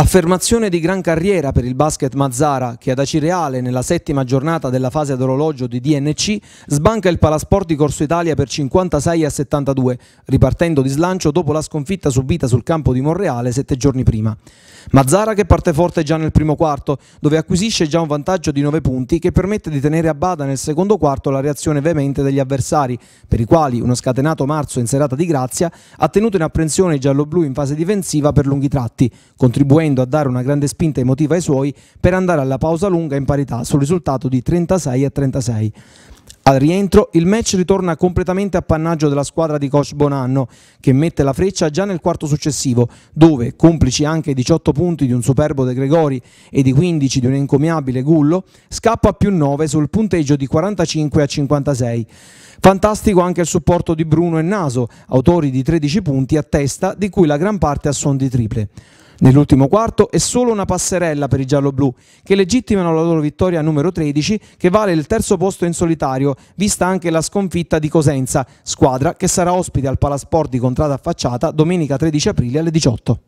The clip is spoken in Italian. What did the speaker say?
Affermazione di gran carriera per il basket Mazzara che ad Acireale nella settima giornata della fase ad orologio di DNC sbanca il Palasport di Corso Italia per 56 a 72, ripartendo di slancio dopo la sconfitta subita sul campo di Monreale sette giorni prima. Mazzara che parte forte già nel primo quarto, dove acquisisce già un vantaggio di 9 punti che permette di tenere a bada nel secondo quarto la reazione veemente degli avversari, per i quali uno scatenato marzo in serata di grazia ha tenuto in apprensione i gialloblu in fase difensiva per lunghi tratti, contribuendo riuscendo a dare una grande spinta emotiva ai suoi per andare alla pausa lunga in parità sul risultato di 36 a 36. Al rientro il match ritorna completamente appannaggio della squadra di coach Bonanno che mette la freccia già nel quarto successivo dove, complici anche i 18 punti di un superbo De Gregori e di 15 di un encomiabile Gullo, scappa a più 9 sul punteggio di 45 a 56. Fantastico anche il supporto di Bruno e Naso, autori di 13 punti a testa di cui la gran parte a suon di triple. Nell'ultimo quarto è solo una passerella per i gialloblu, che legittimano la loro vittoria numero 13, che vale il terzo posto in solitario, vista anche la sconfitta di Cosenza, squadra che sarà ospite al Palasport di Contrada Affacciata domenica 13 aprile alle 18.